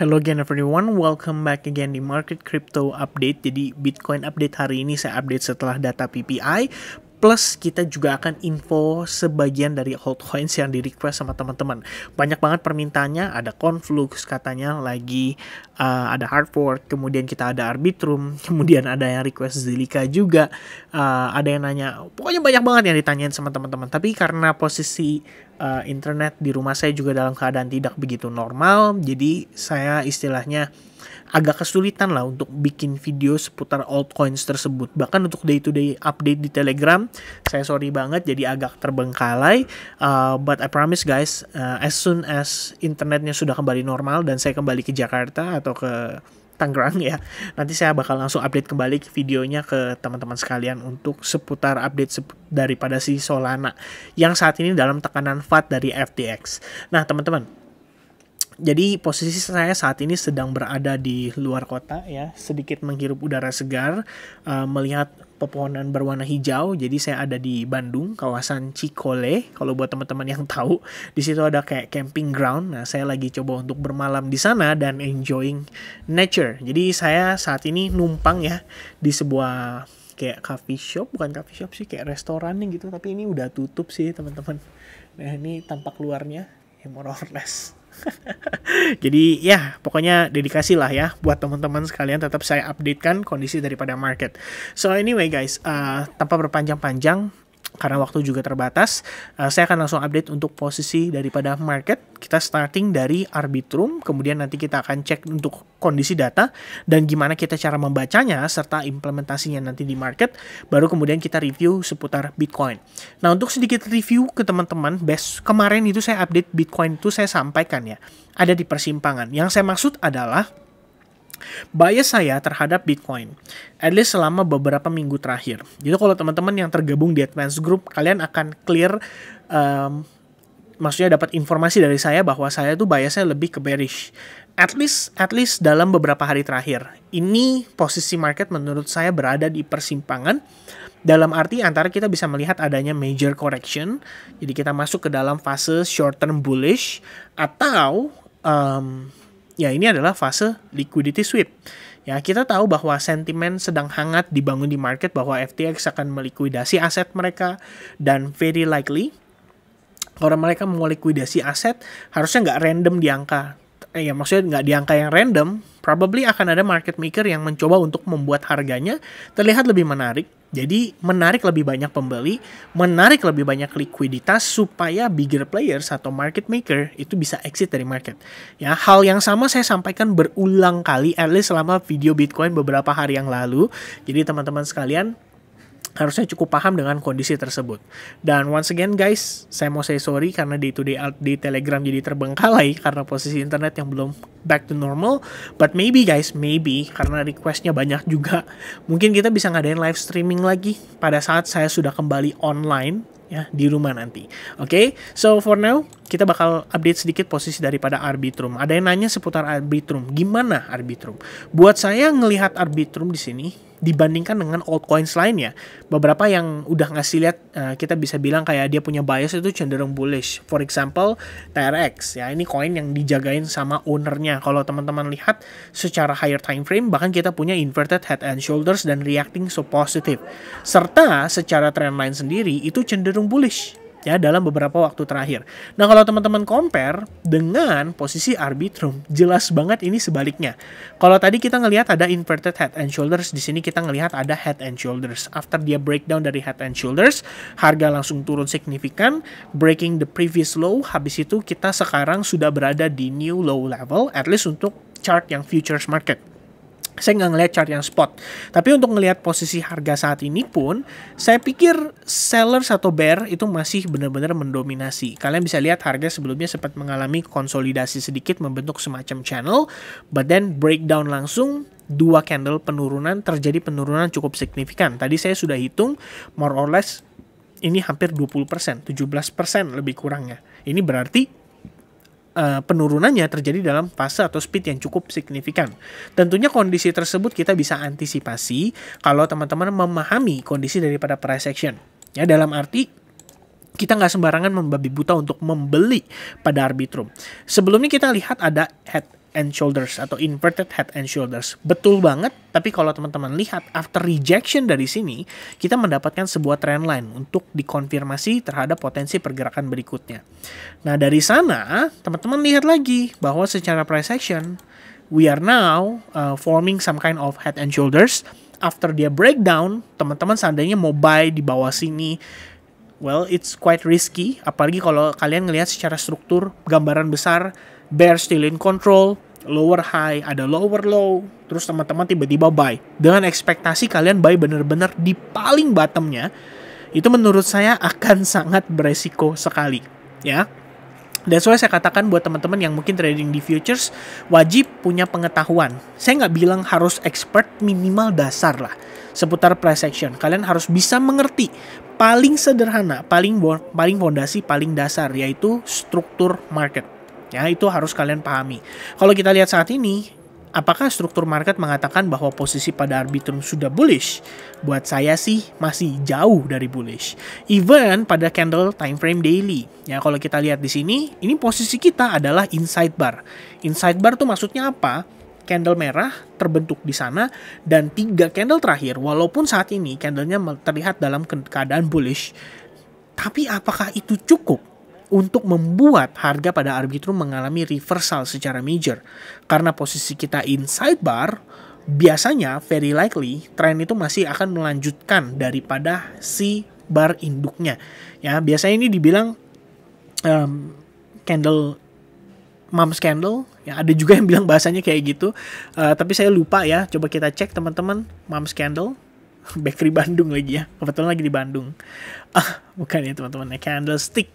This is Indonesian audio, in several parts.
Hello again everyone, welcome back again di Market Crypto Update. Jadi Bitcoin update hari ini saya update setelah data PPI Plus kita juga akan info sebagian dari hot coins yang di request sama teman-teman. Banyak banget permintaannya, ada Conflux katanya lagi, uh, ada fork. kemudian kita ada Arbitrum, kemudian ada yang request Zilika juga, uh, ada yang nanya, pokoknya banyak banget yang ditanyain sama teman-teman. Tapi karena posisi uh, internet di rumah saya juga dalam keadaan tidak begitu normal, jadi saya istilahnya agak kesulitan lah untuk bikin video seputar altcoins tersebut. Bahkan untuk day to day update di Telegram, saya sorry banget jadi agak terbengkalai. Uh, but I promise guys, uh, as soon as internetnya sudah kembali normal dan saya kembali ke Jakarta atau ke Tangerang ya. Nanti saya bakal langsung update kembali videonya ke teman-teman sekalian untuk seputar update sep daripada si Solana yang saat ini dalam tekanan FAT dari FTX. Nah, teman-teman, jadi posisi saya saat ini sedang berada di luar kota ya, sedikit menghirup udara segar, uh, melihat pepohonan berwarna hijau. Jadi saya ada di Bandung, kawasan Cikole. Kalau buat teman-teman yang tahu, di situ ada kayak camping ground. Nah, saya lagi coba untuk bermalam di sana dan enjoying nature. Jadi saya saat ini numpang ya di sebuah kayak coffee shop, bukan coffee shop sih, kayak restoran nih gitu. Tapi ini udah tutup sih teman-teman. Nah, ini tampak luarnya, ya more or less Jadi ya pokoknya dedikasi lah ya buat teman-teman sekalian tetap saya updatekan kondisi daripada market. So anyway guys, uh, tanpa berpanjang-panjang karena waktu juga terbatas, uh, saya akan langsung update untuk posisi daripada market. Kita starting dari Arbitrum, kemudian nanti kita akan cek untuk kondisi data dan gimana kita cara membacanya serta implementasinya nanti di market. Baru kemudian kita review seputar Bitcoin. Nah, untuk sedikit review ke teman-teman, best kemarin itu saya update Bitcoin itu saya sampaikan ya. Ada di persimpangan. Yang saya maksud adalah bias saya terhadap Bitcoin, at least selama beberapa minggu terakhir. Jadi kalau teman-teman yang tergabung di Advance Group, kalian akan clear, um, maksudnya dapat informasi dari saya bahwa saya tuh biasnya lebih ke bearish. At least, at least dalam beberapa hari terakhir. Ini posisi market menurut saya berada di persimpangan. Dalam arti antara kita bisa melihat adanya major correction, jadi kita masuk ke dalam fase short term bullish, atau um, ya ini adalah fase liquidity sweep. Ya, kita tahu bahwa sentimen sedang hangat dibangun di market bahwa FTX akan melikuidasi aset mereka dan very likely kalau mereka mau likuidasi aset harusnya nggak random di angka eh, ya maksudnya nggak di angka yang random, probably akan ada market maker yang mencoba untuk membuat harganya terlihat lebih menarik. Jadi menarik lebih banyak pembeli, menarik lebih banyak likuiditas supaya bigger players atau market maker itu bisa exit dari market. Ya, hal yang sama saya sampaikan berulang kali at least selama video Bitcoin beberapa hari yang lalu. Jadi teman-teman sekalian, harusnya cukup paham dengan kondisi tersebut. Dan once again guys, saya mau say sorry karena day to day di Telegram jadi terbengkalai karena posisi internet yang belum back to normal. But maybe guys, maybe karena requestnya banyak juga, mungkin kita bisa ngadain live streaming lagi pada saat saya sudah kembali online ya di rumah nanti. Oke, okay? so for now kita bakal update sedikit posisi daripada arbitrum. Ada yang nanya seputar arbitrum, gimana arbitrum? Buat saya ngelihat arbitrum di sini dibandingkan dengan altcoins lainnya. Beberapa yang udah ngasih lihat uh, kita bisa bilang kayak dia punya bias itu cenderung bullish. For example, TRX ya ini koin yang dijagain sama ownernya. Kalau teman-teman lihat secara higher time frame bahkan kita punya inverted head and shoulders dan reacting so positive. Serta secara trendline sendiri itu cenderung bullish ya dalam beberapa waktu terakhir. Nah kalau teman-teman compare dengan posisi Arbitrum, jelas banget ini sebaliknya. Kalau tadi kita ngelihat ada inverted head and shoulders, di sini kita ngelihat ada head and shoulders. After dia breakdown dari head and shoulders, harga langsung turun signifikan, breaking the previous low, habis itu kita sekarang sudah berada di new low level, at least untuk chart yang futures market saya nggak ngeliat chart yang spot. Tapi untuk ngelihat posisi harga saat ini pun, saya pikir seller atau bear itu masih benar-benar mendominasi. Kalian bisa lihat harga sebelumnya sempat mengalami konsolidasi sedikit membentuk semacam channel, but then breakdown langsung dua candle penurunan terjadi penurunan cukup signifikan. Tadi saya sudah hitung more or less ini hampir 20%, 17% lebih kurangnya. Ini berarti Eh, penurunannya terjadi dalam fase atau speed yang cukup signifikan. Tentunya kondisi tersebut kita bisa antisipasi kalau teman-teman memahami kondisi daripada price action. Ya, dalam arti kita nggak sembarangan membabi buta untuk membeli pada arbitrum. Sebelumnya kita lihat ada head and Shoulders atau Inverted Head and Shoulders. Betul banget, tapi kalau teman-teman lihat after rejection dari sini, kita mendapatkan sebuah trend line untuk dikonfirmasi terhadap potensi pergerakan berikutnya. Nah, dari sana teman-teman lihat lagi bahwa secara price action we are now uh, forming some kind of head and shoulders. After dia breakdown, teman-teman seandainya mau buy di bawah sini well it's quite risky apalagi kalau kalian ngelihat secara struktur gambaran besar bear still in control, lower high, ada lower low, terus teman-teman tiba-tiba buy. Dengan ekspektasi kalian buy bener-bener di paling bottomnya, itu menurut saya akan sangat beresiko sekali. Ya, Dan soalnya saya katakan buat teman-teman yang mungkin trading di futures wajib punya pengetahuan. Saya nggak bilang harus expert minimal dasar lah seputar price action. Kalian harus bisa mengerti paling sederhana, paling paling fondasi, paling dasar yaitu struktur market. Ya, itu harus kalian pahami. Kalau kita lihat saat ini, apakah struktur market mengatakan bahwa posisi pada Arbitrum sudah bullish? Buat saya sih masih jauh dari bullish. Even pada candle time frame daily. Ya, kalau kita lihat di sini, ini posisi kita adalah inside bar. Inside bar tuh maksudnya apa? Candle merah terbentuk di sana dan tiga candle terakhir walaupun saat ini candlenya terlihat dalam keadaan bullish tapi apakah itu cukup untuk membuat harga pada Arbitrum mengalami reversal secara major. Karena posisi kita inside bar, biasanya very likely tren itu masih akan melanjutkan daripada si bar induknya. Ya, biasanya ini dibilang um, candle mom candle ya ada juga yang bilang bahasanya kayak gitu uh, tapi saya lupa ya coba kita cek teman-teman mom candle bakery Bandung lagi ya kebetulan lagi di Bandung ah bukan ya teman-teman candle ya, candlestick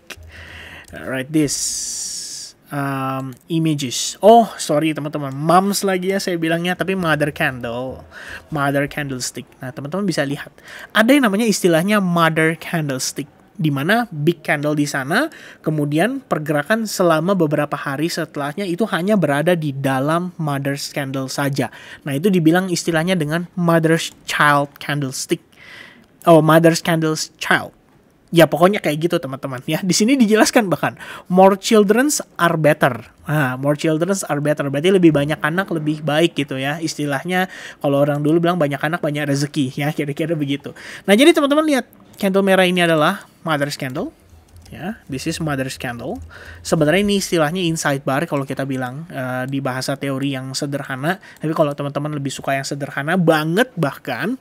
right this um, images oh sorry teman-teman moms lagi ya saya bilangnya tapi mother candle mother candlestick nah teman-teman bisa lihat ada yang namanya istilahnya mother candlestick di mana big candle di sana, kemudian pergerakan selama beberapa hari setelahnya itu hanya berada di dalam mother candle saja. Nah, itu dibilang istilahnya dengan mother's child candlestick. Oh, mother's candle's child ya pokoknya kayak gitu teman-teman ya di sini dijelaskan bahkan more childrens are better nah, more childrens are better berarti lebih banyak anak lebih baik gitu ya istilahnya kalau orang dulu bilang banyak anak banyak rezeki ya kira-kira begitu nah jadi teman-teman lihat candle merah ini adalah mother's candle ya this is mother's candle sebenarnya ini istilahnya inside bar kalau kita bilang uh, di bahasa teori yang sederhana tapi kalau teman-teman lebih suka yang sederhana banget bahkan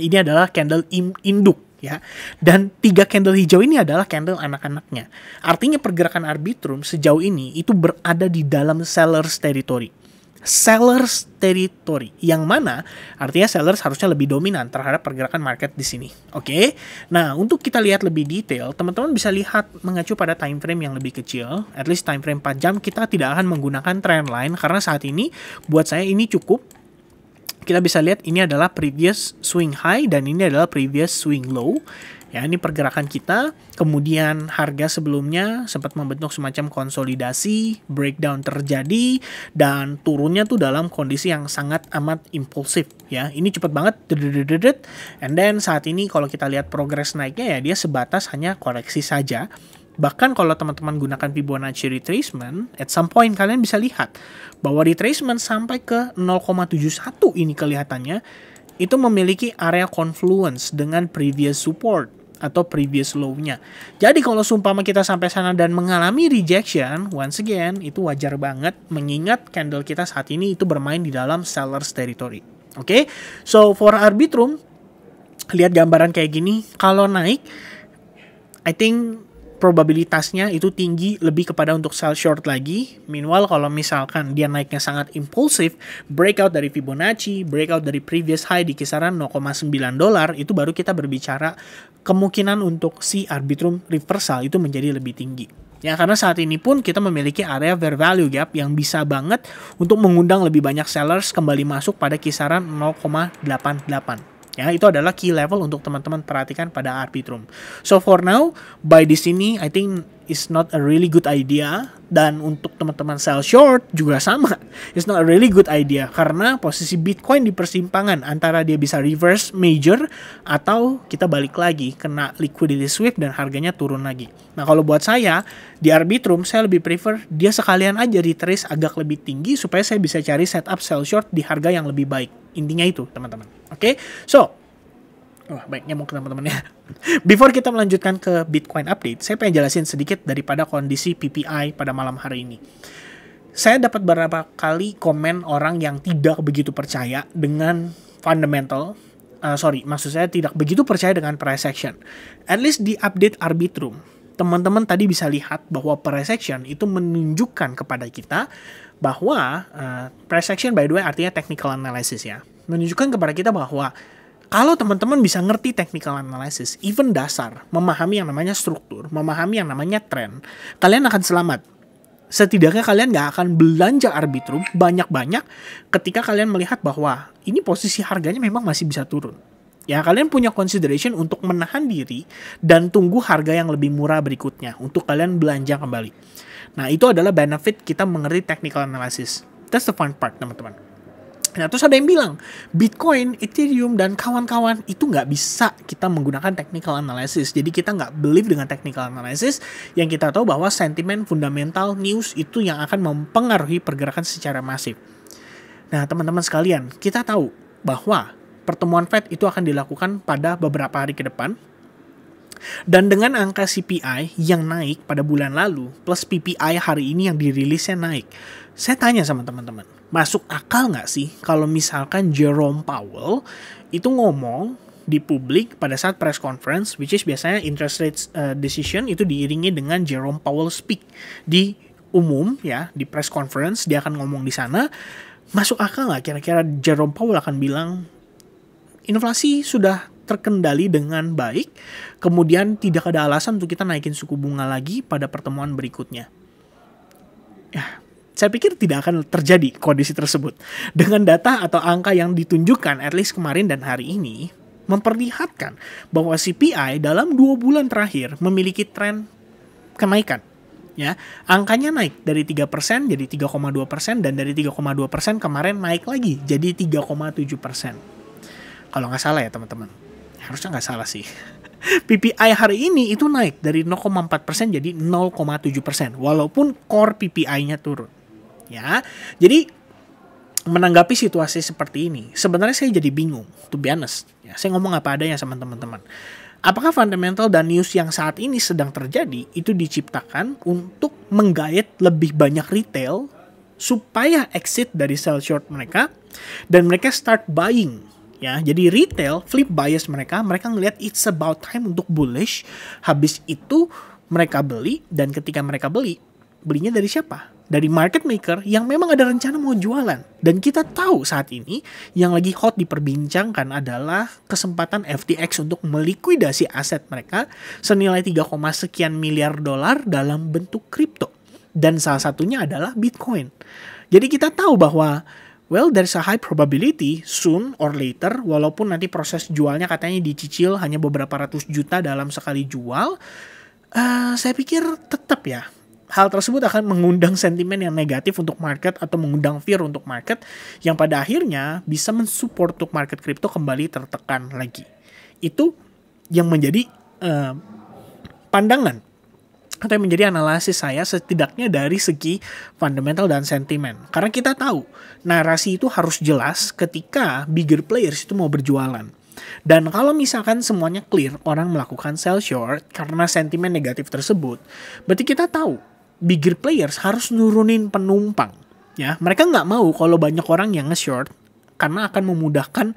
ini adalah candle induk ya. Dan tiga candle hijau ini adalah candle anak-anaknya. Artinya pergerakan arbitrum sejauh ini itu berada di dalam seller's territory. Sellers territory yang mana artinya sellers harusnya lebih dominan terhadap pergerakan market di sini. Oke. Okay? Nah, untuk kita lihat lebih detail, teman-teman bisa lihat mengacu pada time frame yang lebih kecil, at least time frame 4 jam kita tidak akan menggunakan trend line karena saat ini buat saya ini cukup kita bisa lihat ini adalah previous swing high dan ini adalah previous swing low. Ya, ini pergerakan kita. Kemudian harga sebelumnya sempat membentuk semacam konsolidasi, breakdown terjadi dan turunnya tuh dalam kondisi yang sangat amat impulsif ya. Ini cepat banget. And then saat ini kalau kita lihat progres naiknya ya dia sebatas hanya koreksi saja Bahkan kalau teman-teman gunakan Fibonacci retracement, at some point kalian bisa lihat bahwa retracement sampai ke 0,71 ini kelihatannya itu memiliki area confluence dengan previous support atau previous low-nya. Jadi kalau sumpama kita sampai sana dan mengalami rejection, once again itu wajar banget mengingat candle kita saat ini itu bermain di dalam seller's territory. Oke, okay? so for Arbitrum, lihat gambaran kayak gini, kalau naik, I think probabilitasnya itu tinggi lebih kepada untuk sell short lagi. Meanwhile kalau misalkan dia naiknya sangat impulsif, breakout dari Fibonacci, breakout dari previous high di kisaran 0,9 dolar itu baru kita berbicara kemungkinan untuk si arbitrum reversal itu menjadi lebih tinggi. Ya karena saat ini pun kita memiliki area fair value gap yang bisa banget untuk mengundang lebih banyak sellers kembali masuk pada kisaran 0,88. Ya, itu adalah key level untuk teman-teman perhatikan pada Arbitrum. So for now, by di sini I think is not a really good idea dan untuk teman-teman sell short juga sama. It's not a really good idea karena posisi Bitcoin di persimpangan antara dia bisa reverse major atau kita balik lagi kena liquidity sweep dan harganya turun lagi. Nah, kalau buat saya di Arbitrum saya lebih prefer dia sekalian aja di retrace agak lebih tinggi supaya saya bisa cari setup sell short di harga yang lebih baik. Intinya itu, teman-teman. Oke, okay? so Wah, oh, baiknya mungkin teman-teman ya. Before kita melanjutkan ke Bitcoin update, saya pengen jelasin sedikit daripada kondisi PPI pada malam hari ini. Saya dapat beberapa kali komen orang yang tidak begitu percaya dengan fundamental, uh, sorry, maksud saya tidak begitu percaya dengan price action. At least di update Arbitrum, teman-teman tadi bisa lihat bahwa price action itu menunjukkan kepada kita bahwa uh, price action by the way artinya technical analysis ya menunjukkan kepada kita bahwa kalau teman-teman bisa ngerti technical analysis, even dasar, memahami yang namanya struktur, memahami yang namanya trend, kalian akan selamat. Setidaknya kalian nggak akan belanja arbitrum banyak-banyak ketika kalian melihat bahwa ini posisi harganya memang masih bisa turun. Ya, kalian punya consideration untuk menahan diri dan tunggu harga yang lebih murah berikutnya untuk kalian belanja kembali. Nah, itu adalah benefit kita mengerti technical analysis. That's the fun part, teman-teman. Nah, terus ada yang bilang, Bitcoin, Ethereum, dan kawan-kawan itu nggak bisa kita menggunakan technical analysis. Jadi kita nggak believe dengan technical analysis yang kita tahu bahwa sentimen fundamental news itu yang akan mempengaruhi pergerakan secara masif. Nah, teman-teman sekalian, kita tahu bahwa pertemuan Fed itu akan dilakukan pada beberapa hari ke depan. Dan dengan angka CPI yang naik pada bulan lalu, plus PPI hari ini yang dirilisnya naik. Saya tanya sama teman-teman, masuk akal nggak sih kalau misalkan Jerome Powell itu ngomong di publik pada saat press conference, which is biasanya interest rate uh, decision itu diiringi dengan Jerome Powell speak di umum ya di press conference dia akan ngomong di sana masuk akal nggak kira-kira Jerome Powell akan bilang inflasi sudah terkendali dengan baik, kemudian tidak ada alasan untuk kita naikin suku bunga lagi pada pertemuan berikutnya. Ya, saya pikir tidak akan terjadi kondisi tersebut. Dengan data atau angka yang ditunjukkan at least kemarin dan hari ini, memperlihatkan bahwa CPI dalam dua bulan terakhir memiliki tren kenaikan. Ya, angkanya naik dari 3% jadi 3,2% dan dari 3,2% kemarin naik lagi jadi 3,7%. Kalau nggak salah ya teman-teman. Harusnya nggak salah sih. PPI hari ini itu naik dari 0,4% jadi 0,7%. Walaupun core PPI-nya turun ya jadi menanggapi situasi seperti ini, sebenarnya saya jadi bingung, to be honest. Ya, saya ngomong apa adanya sama teman-teman. Apakah fundamental dan news yang saat ini sedang terjadi itu diciptakan untuk menggait lebih banyak retail supaya exit dari sell short mereka dan mereka start buying ya. Jadi retail flip bias mereka, mereka ngelihat it's about time untuk bullish. Habis itu mereka beli dan ketika mereka beli, belinya dari siapa? dari market maker yang memang ada rencana mau jualan. Dan kita tahu saat ini yang lagi hot diperbincangkan adalah kesempatan FTX untuk melikuidasi aset mereka senilai 3, sekian miliar dolar dalam bentuk kripto. Dan salah satunya adalah Bitcoin. Jadi kita tahu bahwa Well, there's a high probability soon or later, walaupun nanti proses jualnya katanya dicicil hanya beberapa ratus juta dalam sekali jual, uh, saya pikir tetap ya hal tersebut akan mengundang sentimen yang negatif untuk market atau mengundang fear untuk market yang pada akhirnya bisa mensupport untuk market kripto kembali tertekan lagi. Itu yang menjadi uh, pandangan atau yang menjadi analisis saya setidaknya dari segi fundamental dan sentimen. Karena kita tahu narasi itu harus jelas ketika bigger players itu mau berjualan. Dan kalau misalkan semuanya clear, orang melakukan sell short karena sentimen negatif tersebut, berarti kita tahu bigger players harus nurunin penumpang ya mereka nggak mau kalau banyak orang yang nge-short karena akan memudahkan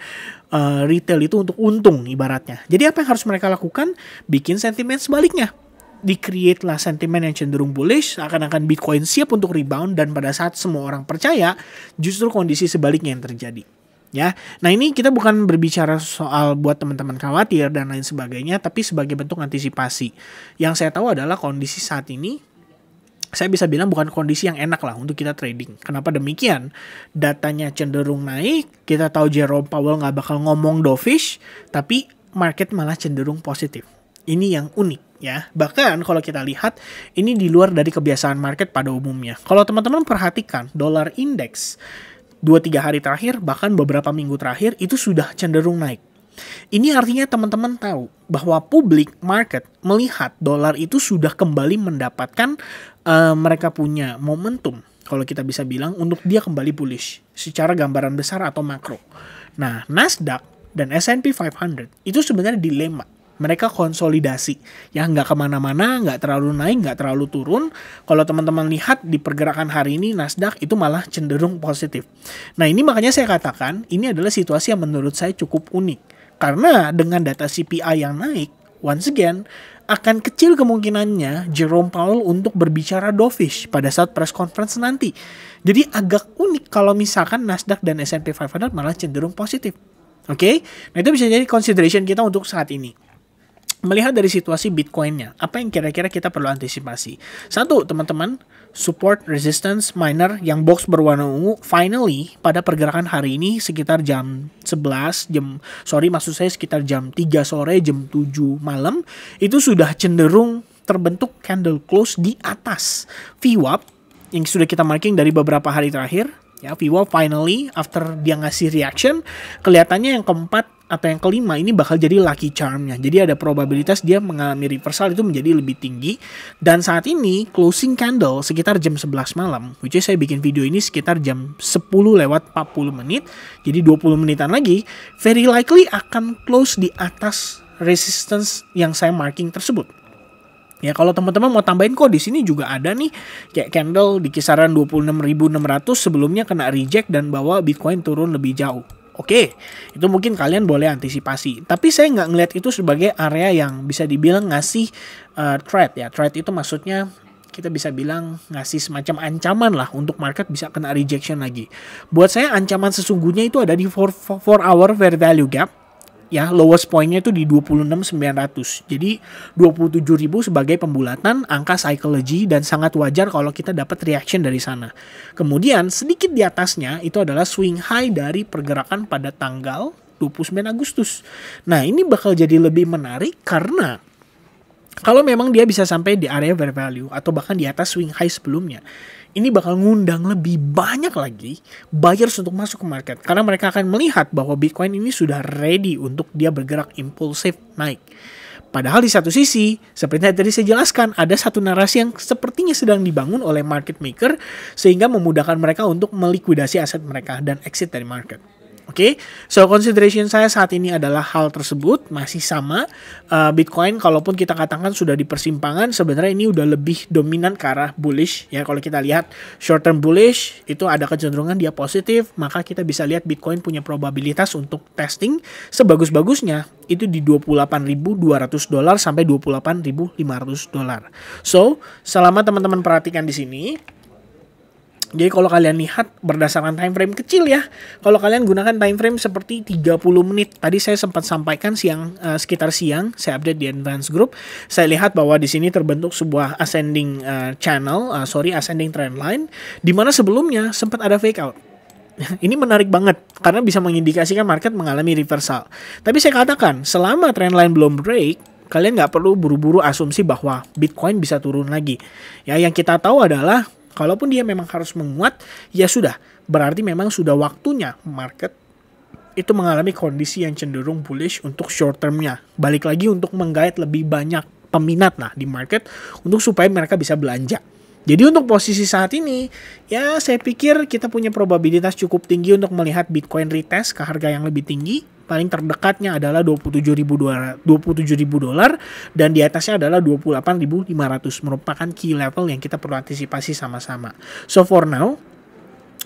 uh, retail itu untuk untung ibaratnya. Jadi apa yang harus mereka lakukan? Bikin sentimen sebaliknya. dikreate lah sentimen yang cenderung bullish, akan-akan Bitcoin siap untuk rebound dan pada saat semua orang percaya, justru kondisi sebaliknya yang terjadi. Ya, nah ini kita bukan berbicara soal buat teman-teman khawatir dan lain sebagainya, tapi sebagai bentuk antisipasi. Yang saya tahu adalah kondisi saat ini saya bisa bilang bukan kondisi yang enak lah untuk kita trading. Kenapa demikian? Datanya cenderung naik, kita tahu Jerome Powell nggak bakal ngomong dovish, tapi market malah cenderung positif. Ini yang unik ya. Bahkan kalau kita lihat ini di luar dari kebiasaan market pada umumnya. Kalau teman-teman perhatikan dollar index 2-3 hari terakhir bahkan beberapa minggu terakhir itu sudah cenderung naik. Ini artinya teman-teman tahu bahwa publik market melihat dolar itu sudah kembali mendapatkan uh, mereka punya momentum kalau kita bisa bilang untuk dia kembali bullish secara gambaran besar atau makro. Nah, Nasdaq dan S&P 500 itu sebenarnya dilema mereka konsolidasi ya nggak kemana-mana nggak terlalu naik nggak terlalu turun kalau teman-teman lihat di pergerakan hari ini Nasdaq itu malah cenderung positif nah ini makanya saya katakan ini adalah situasi yang menurut saya cukup unik karena dengan data CPI yang naik, once again, akan kecil kemungkinannya Jerome Powell untuk berbicara dovish pada saat press conference nanti. Jadi agak unik kalau misalkan Nasdaq dan S&P 500 malah cenderung positif. Oke, okay? nah itu bisa jadi consideration kita untuk saat ini. Melihat dari situasi Bitcoinnya, apa yang kira-kira kita perlu antisipasi? Satu, teman-teman, support resistance minor yang box berwarna ungu finally pada pergerakan hari ini sekitar jam 11 jam sorry maksud saya sekitar jam 3 sore jam 7 malam itu sudah cenderung terbentuk candle close di atas VWAP yang sudah kita marking dari beberapa hari terakhir ya VWAP finally after dia ngasih reaction kelihatannya yang keempat atau yang kelima ini bakal jadi lucky charmnya. Jadi ada probabilitas dia mengalami reversal itu menjadi lebih tinggi. Dan saat ini closing candle sekitar jam 11 malam, which is saya bikin video ini sekitar jam 10 lewat 40 menit. Jadi 20 menitan lagi, very likely akan close di atas resistance yang saya marking tersebut. Ya kalau teman-teman mau tambahin kok di sini juga ada nih kayak candle di kisaran 26.600 sebelumnya kena reject dan bawa Bitcoin turun lebih jauh. Oke, itu mungkin kalian boleh antisipasi. Tapi saya nggak ngelihat itu sebagai area yang bisa dibilang ngasih uh, threat ya. Threat itu maksudnya kita bisa bilang ngasih semacam ancaman lah untuk market bisa kena rejection lagi. Buat saya ancaman sesungguhnya itu ada di 4 hour fair value gap ya lowest pointnya itu di 26.900 jadi 27.000 sebagai pembulatan angka psychology dan sangat wajar kalau kita dapat reaction dari sana kemudian sedikit di atasnya itu adalah swing high dari pergerakan pada tanggal 29 Agustus nah ini bakal jadi lebih menarik karena kalau memang dia bisa sampai di area fair value atau bahkan di atas swing high sebelumnya ini bakal ngundang lebih banyak lagi buyers untuk masuk ke market karena mereka akan melihat bahwa Bitcoin ini sudah ready untuk dia bergerak impulsif naik. Padahal di satu sisi, seperti yang tadi saya jelaskan, ada satu narasi yang sepertinya sedang dibangun oleh market maker sehingga memudahkan mereka untuk melikuidasi aset mereka dan exit dari market. Oke, okay? so consideration saya saat ini adalah hal tersebut masih sama. Uh, Bitcoin, kalaupun kita katakan sudah di persimpangan, sebenarnya ini udah lebih dominan ke arah bullish. Ya, kalau kita lihat short term bullish itu ada kecenderungan dia positif, maka kita bisa lihat Bitcoin punya probabilitas untuk testing sebagus-bagusnya itu di 28.200 dolar sampai 28.500 dolar. So, selama teman-teman perhatikan di sini, jadi kalau kalian lihat berdasarkan time frame kecil ya. Kalau kalian gunakan time frame seperti 30 menit. Tadi saya sempat sampaikan siang uh, sekitar siang saya update di advance group. Saya lihat bahwa di sini terbentuk sebuah ascending uh, channel, uh, sorry ascending trend line di mana sebelumnya sempat ada fake out. Ini menarik banget karena bisa mengindikasikan market mengalami reversal. Tapi saya katakan selama trend line belum break, kalian nggak perlu buru-buru asumsi bahwa Bitcoin bisa turun lagi. Ya, yang kita tahu adalah Kalaupun dia memang harus menguat, ya sudah, berarti memang sudah waktunya market itu mengalami kondisi yang cenderung bullish untuk short termnya. Balik lagi untuk menggait lebih banyak peminat nah di market untuk supaya mereka bisa belanja. Jadi untuk posisi saat ini, ya saya pikir kita punya probabilitas cukup tinggi untuk melihat Bitcoin retest ke harga yang lebih tinggi paling terdekatnya adalah 27.000 dolar dan di atasnya adalah 28.500 merupakan key level yang kita perlu antisipasi sama-sama. So for now,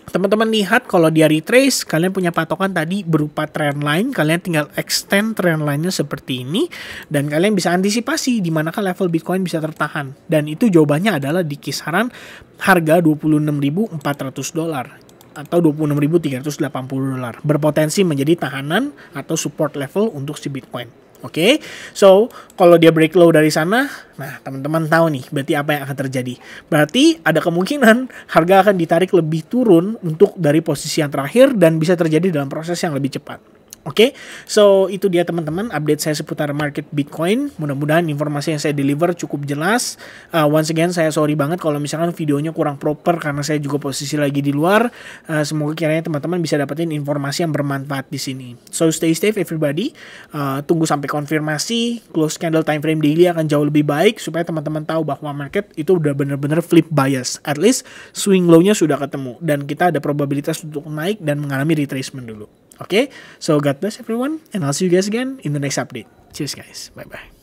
teman-teman lihat kalau dia retrace kalian punya patokan tadi berupa trend line kalian tinggal extend trend line-nya seperti ini dan kalian bisa antisipasi di manakah level Bitcoin bisa tertahan dan itu jawabannya adalah di kisaran harga 26.400 dolar atau 26.380 dolar berpotensi menjadi tahanan atau support level untuk si Bitcoin. Oke, okay? so kalau dia break low dari sana, nah teman-teman tahu nih, berarti apa yang akan terjadi? Berarti ada kemungkinan harga akan ditarik lebih turun untuk dari posisi yang terakhir dan bisa terjadi dalam proses yang lebih cepat. Oke, okay? so itu dia teman-teman update saya seputar market Bitcoin. Mudah-mudahan informasi yang saya deliver cukup jelas. Uh, once again, saya sorry banget kalau misalkan videonya kurang proper karena saya juga posisi lagi di luar. Uh, semoga kiranya teman-teman bisa dapetin informasi yang bermanfaat di sini. So stay safe everybody. Uh, tunggu sampai konfirmasi. Close candle time frame daily akan jauh lebih baik supaya teman-teman tahu bahwa market itu udah bener-bener flip bias. At least swing low-nya sudah ketemu dan kita ada probabilitas untuk naik dan mengalami retracement dulu. Okay, so God bless everyone, and I'll see you guys again in the next update. Cheers, guys. Bye bye.